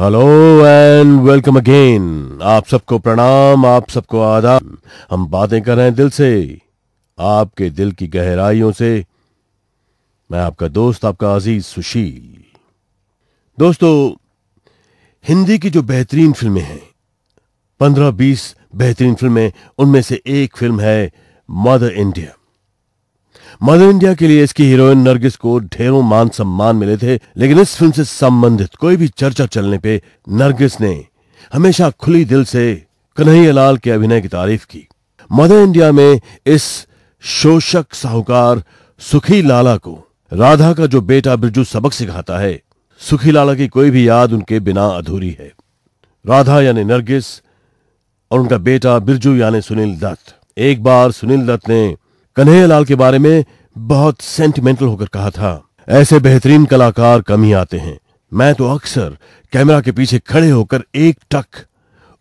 hello and welcome again आप सबको प्रणाम आप सबको आदाब हम बातें कर रहे हैं दिल से आपके दिल की गहराइयों से मैं आपका दोस्त आपका अजीज सुशील दोस्तों हिंदी की जो बेहतरीन फिल्में हैं पंद्रह बीस बेहतरीन फिल्में उनमें से एक फिल्म है मदर इंडिया मदर इंडिया के लिए इसकी हीरोइन नरगिस को ढेरों मान सम्मान मिले थे लेकिन इस फिल्म से संबंधित कोई भी चर्चा चलने पे नरगिस ने हमेशा खुली दिल से लाल के अभिनय की तारीफ की मदर इंडिया में इस शोषक साहूकार सुखी लाला को राधा का जो बेटा बिरजू सबक सिखाता है सुखी लाला की कोई भी याद उनके बिना अधूरी है राधा यानी नरगिस और उनका बेटा बिरजू यानी सुनील दत्त एक बार सुनील दत्त ने कन्हैयालाल के बारे में बहुत सेंटिमेंटल होकर कहा था ऐसे बेहतरीन कलाकार कम ही आते हैं मैं तो अक्सर कैमरा के पीछे खड़े होकर एक टक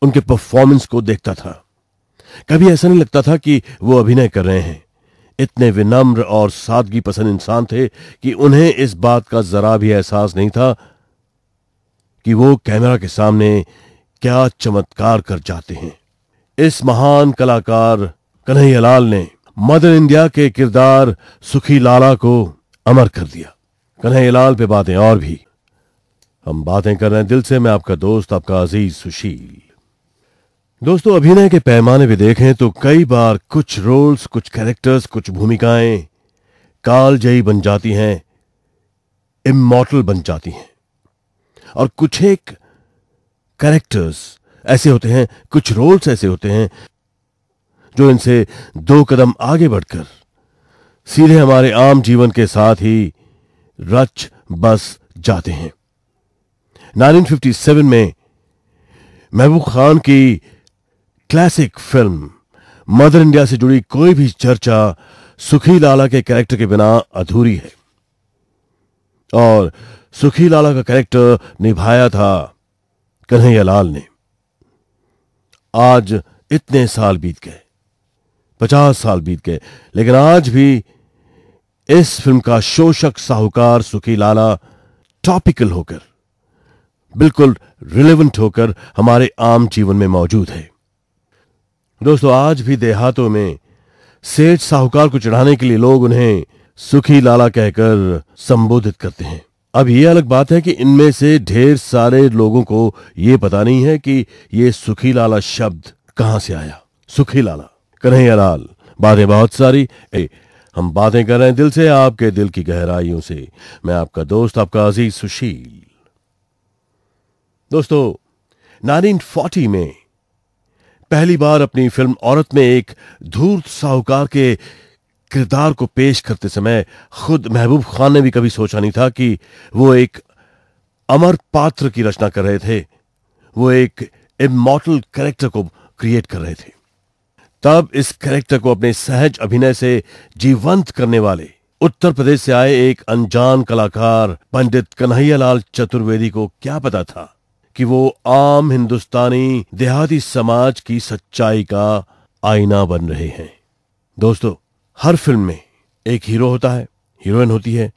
उनके परफॉर्मेंस को देखता था कभी ऐसा नहीं लगता था कि वो अभिनय कर रहे हैं इतने विनम्र और सादगी पसंद इंसान थे कि उन्हें इस बात का जरा भी एहसास नहीं था कि वो कैमरा के सामने क्या चमत्कार कर जाते हैं इस महान कलाकार कन्हैयालाल ने मदर इंडिया के किरदार सुखी लाला को अमर कर दिया कन्हैयालाल पे बातें और भी हम बातें कर रहे हैं दिल से मैं आपका दोस्त आपका अजीज सुशील दोस्तों अभिनय के पैमाने पर देखें तो कई बार कुछ रोल्स कुछ कैरेक्टर्स कुछ भूमिकाएं कालजयी बन जाती हैं इमोटल बन जाती हैं और कुछ एक कैरेक्टर्स ऐसे होते हैं कुछ रोल्स ऐसे होते हैं जो इनसे दो कदम आगे बढ़कर सीधे हमारे आम जीवन के साथ ही रच बस जाते हैं 1957 में महबूब खान की क्लासिक फिल्म मदर इंडिया से जुड़ी कोई भी चर्चा सुखी लाला के कैरेक्टर के बिना अधूरी है और सुखी लाला का कैरेक्टर निभाया था कन्हैया लाल ने आज इतने साल बीत गए पचास साल बीत गए लेकिन आज भी इस फिल्म का शोषक साहूकार सुखी लाला टॉपिकल होकर बिल्कुल रिलेवेंट होकर हमारे आम जीवन में मौजूद है दोस्तों आज भी देहातों में सेठ साहूकार को चढ़ाने के लिए लोग उन्हें सुखी लाला कहकर संबोधित करते हैं अब यह अलग बात है कि इनमें से ढेर सारे लोगों को यह पता नहीं है कि यह सुखी लाला शब्द कहां से आया सुखी लाला कन्हैया लाल बातें बहुत सारी ए, हम बातें कर रहे हैं दिल से आपके दिल की गहराइयों से मैं आपका दोस्त आपका अजीज सुशील दोस्तों 1940 में पहली बार अपनी फिल्म औरत में एक धूर्त साहूकार के किरदार को पेश करते समय खुद महबूब खान ने भी कभी सोचा नहीं था कि वो एक अमर पात्र की रचना कर रहे थे वो एक इमोटल कैरेक्टर को क्रिएट कर रहे थे तब इस कैरेक्टर को अपने सहज अभिनय से जीवंत करने वाले उत्तर प्रदेश से आए एक अनजान कलाकार पंडित कन्हैयालाल चतुर्वेदी को क्या पता था कि वो आम हिंदुस्तानी देहाती समाज की सच्चाई का आईना बन रहे हैं दोस्तों हर फिल्म में एक हीरो होता है हीरोइन होती है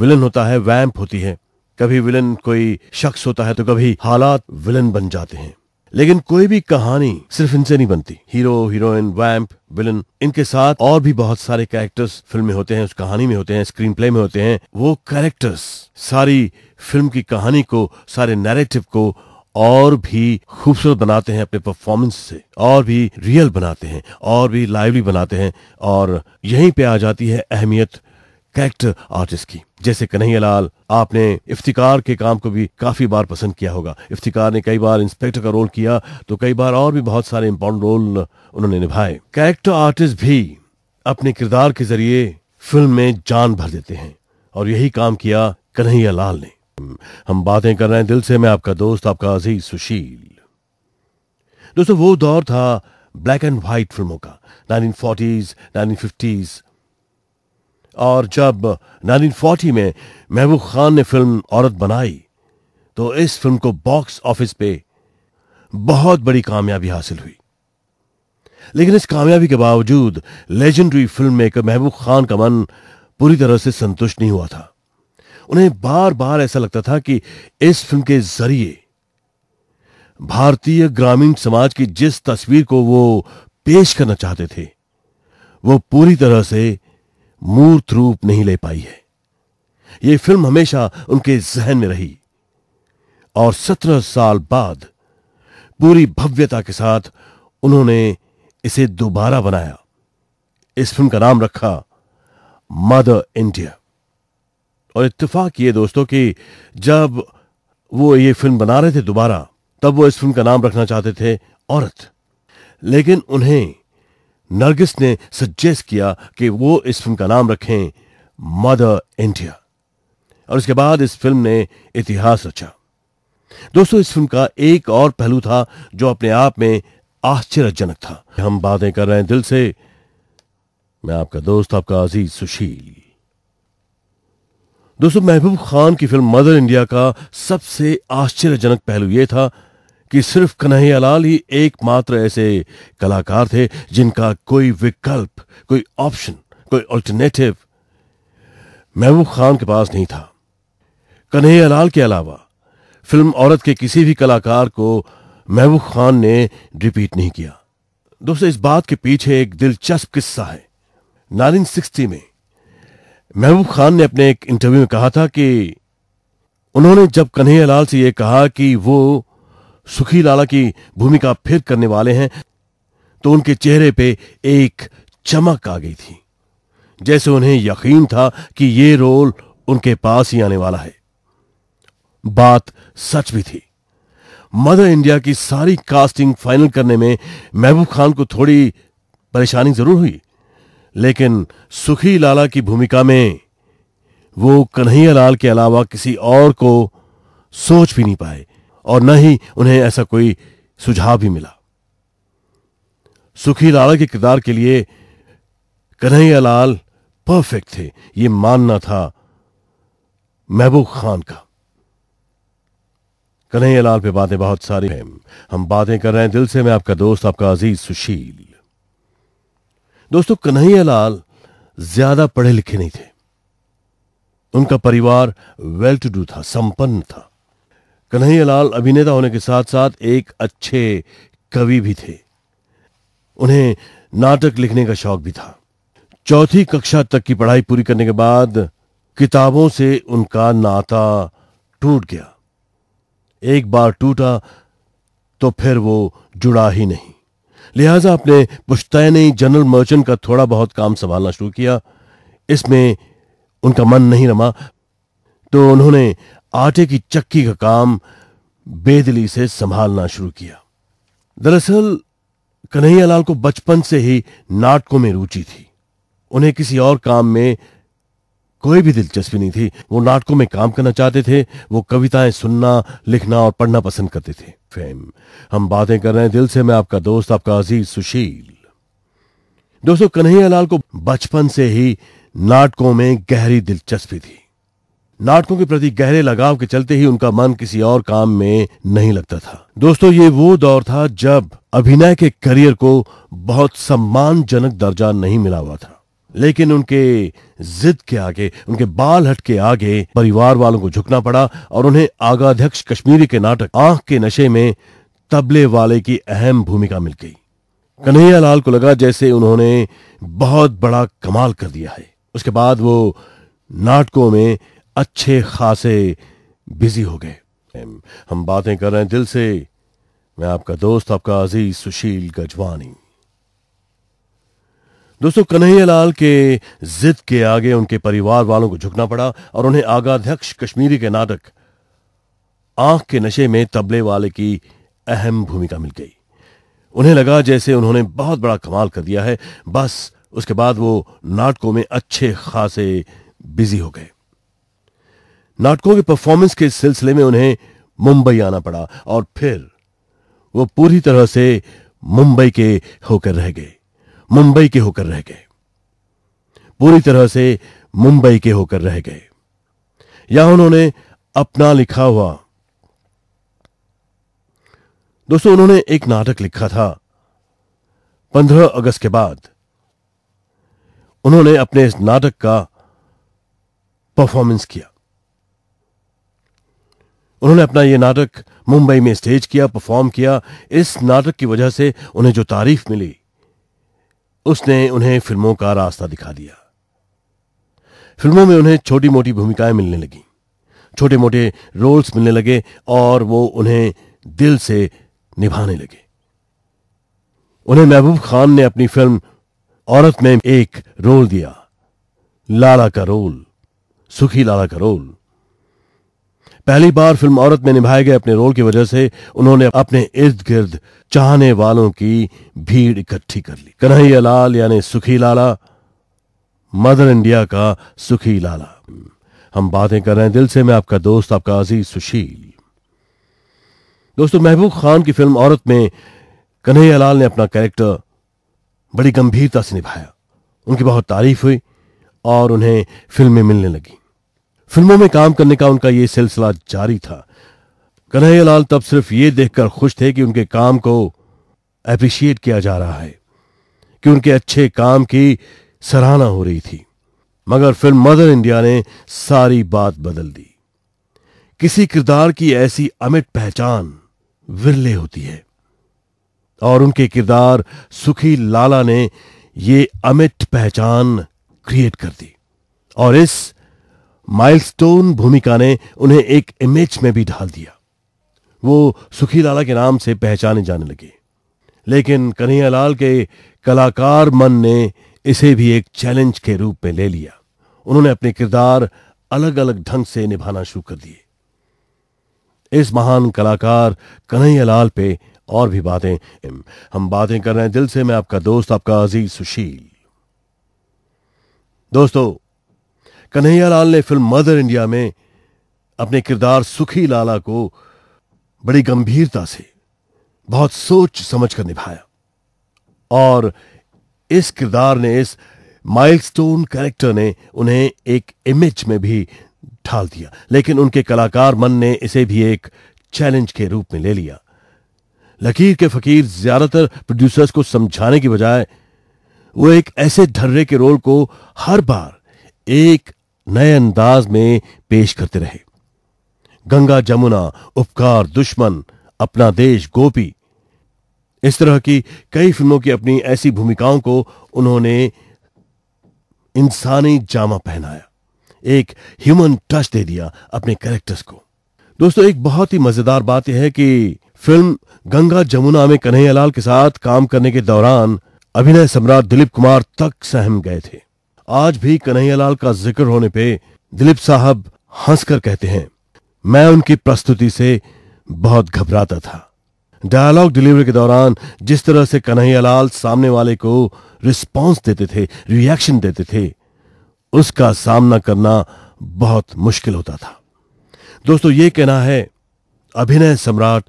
विलन होता है वैम्प होती है कभी विलन कोई शख्स होता है तो कभी हालात विलन बन जाते हैं लेकिन कोई भी कहानी सिर्फ इनसे नहीं बनती हीरो हीरोइन वैम्प विलन इनके साथ और भी बहुत सारे कैरेक्टर्स फिल्म में होते हैं उस कहानी में होते हैं स्क्रीन प्ले में होते हैं वो कैरेक्टर्स सारी फिल्म की कहानी को सारे नैरेटिव को और भी खूबसूरत बनाते हैं अपने परफॉर्मेंस से और भी रियल बनाते हैं और भी लाइवली बनाते हैं और यहीं पे आ जाती है अहमियत कैरेक्टर आर्टिस्ट की जैसे कन्हैयालाल आपने इफ्तिकार के काम को भी काफी बार पसंद किया होगा इफ्तिकार ने कई बार इंस्पेक्टर का रोल किया तो कई बार और भी बहुत सारे इम्पोर्टेंट रोल उन्होंने निभाए कैरेक्टर आर्टिस्ट भी अपने किरदार के जरिए फिल्म में जान भर देते हैं और यही काम किया कन्हैया लाल ने हम बातें कर रहे हैं दिल से मैं आपका दोस्त आपका अजीज सुशील दोस्तों वो दौर था ब्लैक एंड व्हाइट फिल्मों का 1940s, 1950s और जब 1940 में महबूब खान ने फिल्म औरत बनाई तो इस फिल्म को बॉक्स ऑफिस पे बहुत बड़ी कामयाबी हासिल हुई लेकिन इस कामयाबी के बावजूद लेजेंडरी फिल्म मेकर महबूब खान का मन पूरी तरह से संतुष्ट नहीं हुआ था उन्हें बार बार ऐसा लगता था कि इस फिल्म के जरिए भारतीय ग्रामीण समाज की जिस तस्वीर को वो पेश करना चाहते थे वो पूरी तरह से मूर्त रूप नहीं ले पाई है यह फिल्म हमेशा उनके जहन में रही और सत्रह साल बाद पूरी भव्यता के साथ उन्होंने इसे दोबारा बनाया इस फिल्म का नाम रखा मदर इंडिया और इत्तेफाक ये दोस्तों कि जब वो ये फिल्म बना रहे थे दोबारा तब वो इस फिल्म का नाम रखना चाहते थे औरत लेकिन उन्हें नरगिस ने सजेस्ट किया कि वो इस फिल्म का नाम रखें मदर इंडिया और इसके बाद इस फिल्म ने इतिहास रचा दोस्तों इस फिल्म का एक और पहलू था जो अपने आप में आश्चर्यजनक था हम बातें कर रहे हैं दिल से मैं आपका दोस्त आपका अजीज सुशील दोस्तों महबूब खान की फिल्म मदर इंडिया का सबसे आश्चर्यजनक पहलू यह था कि सिर्फ कन्हैयालाल ही एकमात्र ऐसे कलाकार थे जिनका कोई विकल्प कोई ऑप्शन कोई अल्टरनेटिव महबूब खान के पास नहीं था कन्हैयालाल के अलावा फिल्म औरत के किसी भी कलाकार को महबूब खान ने रिपीट नहीं किया दोस्तों इस बात के पीछे एक दिलचस्प किस्सा है सिक्सटी में महबूब खान ने अपने एक इंटरव्यू में कहा था कि उन्होंने जब कन्हैयालाल से यह कहा कि वो सुखी लाला की भूमिका फिर करने वाले हैं तो उनके चेहरे पे एक चमक आ गई थी जैसे उन्हें यकीन था कि यह रोल उनके पास ही आने वाला है बात सच भी थी मदर इंडिया की सारी कास्टिंग फाइनल करने में महबूब खान को थोड़ी परेशानी जरूर हुई लेकिन सुखी लाला की भूमिका में वो कन्हैया लाल के अलावा किसी और को सोच भी नहीं पाए और न ही उन्हें ऐसा कोई सुझाव भी मिला सुखी लाला के किरदार के लिए कन्हैया लाल परफेक्ट थे ये मानना था महबूब खान का कन्हैया लाल पे बातें बहुत सारी हैं हम बातें कर रहे हैं दिल से मैं आपका दोस्त आपका अजीज सुशील दोस्तों कन्हैया लाल ज्यादा पढ़े लिखे नहीं थे उनका परिवार वेल टू डू था संपन्न था कन्हैयालाल अभिनेता होने के साथ साथ एक अच्छे कवि भी थे उन्हें नाटक लिखने का शौक भी था चौथी कक्षा तक की पढ़ाई पूरी करने के बाद किताबों से उनका नाता टूट गया एक बार टूटा तो फिर वो जुड़ा ही नहीं लिहाजा अपने पुश्तैनी जनरल मर्चेंट का थोड़ा बहुत काम संभालना शुरू किया इसमें उनका मन नहीं रमा तो उन्होंने आटे की चक्की का काम बेदली से संभालना शुरू किया दरअसल कन्हैयालाल को बचपन से ही नाटकों में रुचि थी उन्हें किसी और काम में कोई भी दिलचस्पी नहीं थी वो नाटकों में काम करना चाहते थे वो कविताएं सुनना लिखना और पढ़ना पसंद करते थे फेम हम बातें कर रहे हैं दिल से मैं आपका दोस्त आपका अजीज सुशील दोस्तों कन्हैयालाल को बचपन से ही नाटकों में गहरी दिलचस्पी थी नाटकों के प्रति गहरे लगाव के चलते ही उनका मन किसी और काम में नहीं लगता था दोस्तों ये वो दौर था जब अभिनय के करियर को बहुत सम्मानजनक दर्जा नहीं मिला हुआ था लेकिन उनके जिद के आगे उनके बाल हट के आगे परिवार वालों को झुकना पड़ा और उन्हें आगाध्यक्ष कश्मीरी के नाटक आंख के नशे में तबले वाले की अहम भूमिका मिल गई कन्हैया लाल को लगा जैसे उन्होंने बहुत बड़ा कमाल कर दिया है उसके बाद वो नाटकों में अच्छे खासे बिजी हो गए हम बातें कर रहे हैं दिल से मैं आपका दोस्त आपका अजीज सुशील गजवानी दोस्तों कन्हैयालाल के जिद के आगे उनके परिवार वालों को झुकना पड़ा और उन्हें आगाध्यक्ष कश्मीरी के नाटक आंख के नशे में तबले वाले की अहम भूमिका मिल गई उन्हें लगा जैसे उन्होंने बहुत बड़ा कमाल कर दिया है बस उसके बाद वो नाटकों में अच्छे खासे बिजी हो गए नाटकों के परफॉर्मेंस के सिलसिले में उन्हें मुंबई आना पड़ा और फिर वो पूरी तरह से मुंबई के होकर रह गए मुंबई के होकर रह गए पूरी तरह से मुंबई के होकर रह गए या उन्होंने अपना लिखा हुआ दोस्तों उन्होंने एक नाटक लिखा था पंद्रह अगस्त के बाद उन्होंने अपने इस नाटक का परफॉर्मेंस किया उन्होंने अपना ये नाटक मुंबई में स्टेज किया परफॉर्म किया इस नाटक की वजह से उन्हें जो तारीफ मिली उसने उन्हें फिल्मों का रास्ता दिखा दिया फिल्मों में उन्हें छोटी मोटी भूमिकाएं मिलने लगी छोटे मोटे रोल्स मिलने लगे और वो उन्हें दिल से निभाने लगे उन्हें महबूब खान ने अपनी फिल्म औरत में एक रोल दिया लाला का रोल सुखी लाला का रोल पहली बार फिल्म औरत में निभाए गए अपने रोल की वजह से उन्होंने अपने इर्द गिर्द चाहने वालों की भीड़ इकट्ठी कर ली कन्हैया लाल यानी सुखी लाला मदर इंडिया का सुखी लाला हम बातें कर रहे हैं दिल से मैं आपका दोस्त आपका अजीज सुशील दोस्तों महबूब खान की फिल्म औरत में कन्हैया लाल ने अपना कैरेक्टर बड़ी गंभीरता से निभाया उनकी बहुत तारीफ हुई और उन्हें फिल्में मिलने लगी फिल्मों में काम करने का उनका यह सिलसिला जारी था कन्हैयालाल तब सिर्फ ये देखकर खुश थे कि उनके काम को अप्रिशिएट किया जा रहा है कि उनके अच्छे काम की सराहना हो रही थी मगर फिल्म मदर इंडिया ने सारी बात बदल दी किसी किरदार की ऐसी अमिट पहचान विरले होती है और उनके किरदार सुखी लाला ने ये अमिट पहचान क्रिएट कर दी और इस माइलस्टोन भूमिका ने उन्हें एक इमेज में भी ढाल दिया वो सुखी लाला के नाम से पहचाने जाने लगे लेकिन कन्हैयालाल के कलाकार मन ने इसे भी एक चैलेंज के रूप में ले लिया उन्होंने अपने किरदार अलग अलग ढंग से निभाना शुरू कर दिए इस महान कलाकार कन्हैयालाल पे और भी बातें हम बातें कर रहे हैं दिल से मैं आपका दोस्त आपका अजीज सुशील दोस्तों कन्हैयालाल ने फिल्म मदर इंडिया में अपने किरदार सुखी लाला को बड़ी गंभीरता से बहुत सोच समझकर निभाया और इस किरदार ने इस माइलस्टोन कैरेक्टर ने उन्हें एक इमेज में भी ढाल दिया लेकिन उनके कलाकार मन ने इसे भी एक चैलेंज के रूप में ले लिया लकीर के फकीर ज्यादातर प्रोड्यूसर्स को समझाने की बजाय वो एक ऐसे धर्रे के रोल को हर बार एक नए अंदाज में पेश करते रहे गंगा जमुना उपकार दुश्मन अपना देश गोपी इस तरह की कई फिल्मों की अपनी ऐसी भूमिकाओं को उन्होंने इंसानी जामा पहनाया एक ह्यूमन टच दे दिया अपने कैरेक्टर्स को दोस्तों एक बहुत ही मजेदार बात यह है कि फिल्म गंगा जमुना में कन्हैयालाल के साथ काम करने के दौरान अभिनय सम्राट दिलीप कुमार तक सहम गए थे आज भी कन्हैयालाल का जिक्र होने पे दिलीप साहब हंसकर कहते हैं मैं उनकी प्रस्तुति से बहुत घबराता था डायलॉग डिलीवरी के दौरान जिस तरह से कन्हैयालाल सामने वाले को रिस्पांस देते थे रिएक्शन देते थे उसका सामना करना बहुत मुश्किल होता था दोस्तों ये कहना है अभिनय सम्राट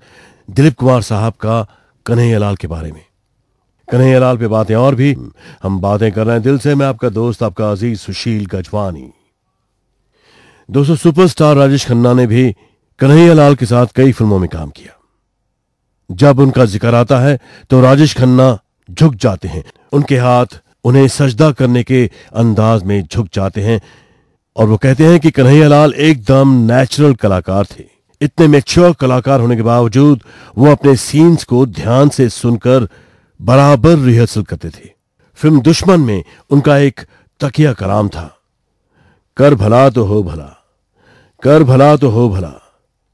दिलीप कुमार साहब का कन्हैयालाल के बारे में कन्हैयालाल पे बातें और भी हम बातें कर रहे हैं दिल से मैं आपका दोस्त आपका अजीज सुशील गजवानी दोस्तों सुपरस्टार राजेश खन्ना ने भी लाल के साथ कई फिल्मों में काम किया जब उनका जिक्र आता है तो राजेश खन्ना झुक जाते हैं उनके हाथ उन्हें सजदा करने के अंदाज में झुक जाते हैं और वो कहते हैं कि कन्हैयालाल एकदम नेचुरल कलाकार थे इतने मेच्योर कलाकार होने के बावजूद वो अपने सीन्स को ध्यान से सुनकर बराबर रिहर्सल करते थे फिल्म दुश्मन में उनका एक तकिया कलाम था कर भला तो हो भला कर भला तो हो भला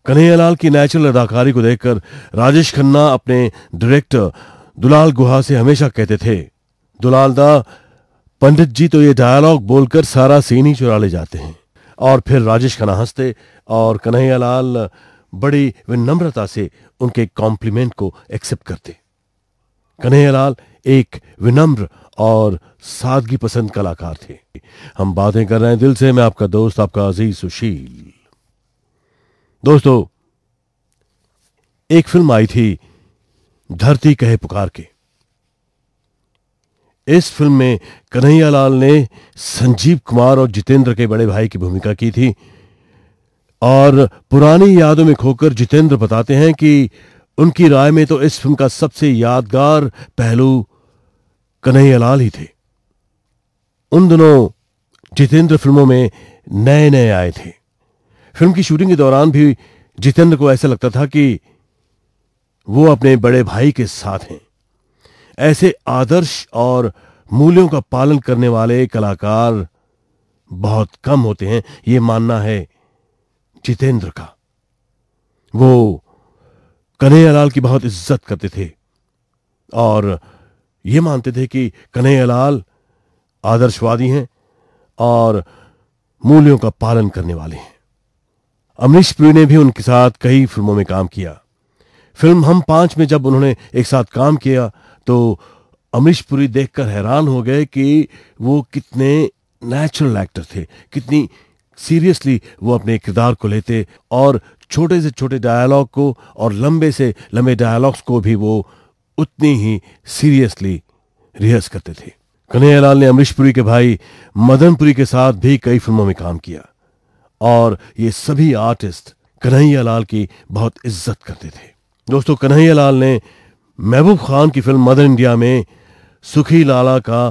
कन्हैयालाल की नेचुरल अदाकारी को देखकर राजेश खन्ना अपने डायरेक्टर दुलाल गुहा से हमेशा कहते थे दुलाल दा पंडित जी तो ये डायलॉग बोलकर सारा सीन ही चुरा ले जाते हैं और फिर राजेश खन्ना हंसते और कन्हैयालाल बड़ी विनम्रता से उनके कॉम्प्लीमेंट को एक्सेप्ट करते कन्हैयालाल एक विनम्र और सादगी पसंद कलाकार थे हम बातें कर रहे हैं दिल से मैं आपका दोस्त आपका अजीज सुशील दोस्तों एक फिल्म आई थी धरती कहे पुकार के इस फिल्म में कन्हैयालाल ने संजीव कुमार और जितेंद्र के बड़े भाई की भूमिका की थी और पुरानी यादों में खोकर जितेंद्र बताते हैं कि उनकी राय में तो इस फिल्म का सबसे यादगार पहलू कन्हैयालाल ही थे उन दोनों जितेंद्र फिल्मों में नए नए आए थे फिल्म की शूटिंग के दौरान भी जितेंद्र को ऐसा लगता था कि वो अपने बड़े भाई के साथ हैं ऐसे आदर्श और मूल्यों का पालन करने वाले कलाकार बहुत कम होते हैं ये मानना है जितेंद्र का वो कन्हैयालाल की बहुत इज्जत करते थे और ये मानते थे कि कन्हैयालाल आदर्शवादी हैं और मूल्यों का पालन करने वाले हैं अमरीश पुरी ने भी उनके साथ कई फिल्मों में काम किया फिल्म हम पांच में जब उन्होंने एक साथ काम किया तो अमरीश पुरी देखकर हैरान हो गए कि वो कितने नेचुरल एक्टर थे कितनी सीरियसली वो अपने किरदार को लेते और छोटे से छोटे डायलॉग को और लंबे से लंबे डायलॉग्स को भी वो उतनी ही सीरियसली रिहर्स करते थे कन्हैयालाल ने अमरीशपुरी के भाई मदनपुरी के साथ भी कई फिल्मों में काम किया और ये सभी आर्टिस्ट कन्हैयालाल की बहुत इज्जत करते थे दोस्तों कन्हैयालाल ने महबूब खान की फिल्म मदर इंडिया में सुखी लाला का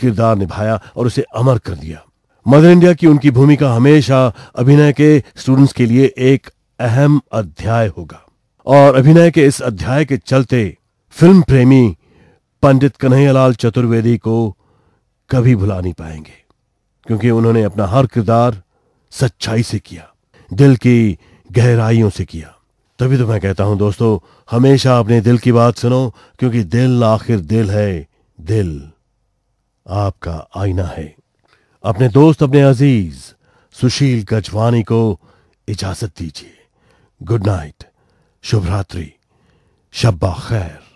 किरदार निभाया और उसे अमर कर दिया मदर इंडिया की उनकी भूमिका हमेशा अभिनय के स्टूडेंट्स के लिए एक अहम अध्याय होगा और अभिनय के इस अध्याय के चलते फिल्म प्रेमी पंडित कन्हैयालाल चतुर्वेदी को कभी भुला नहीं पाएंगे क्योंकि उन्होंने अपना हर किरदार सच्चाई से किया दिल की गहराइयों से किया तभी तो मैं कहता हूं दोस्तों हमेशा अपने दिल की बात सुनो क्योंकि दिल आखिर दिल है दिल आपका आईना है अपने दोस्त अपने अजीज सुशील गजवानी को इजाजत दीजिए गुड नाइट शुभ रात्रि शब्बा खैर